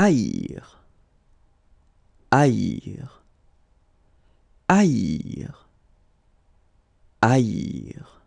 haïr, haïr, haïr, haïr.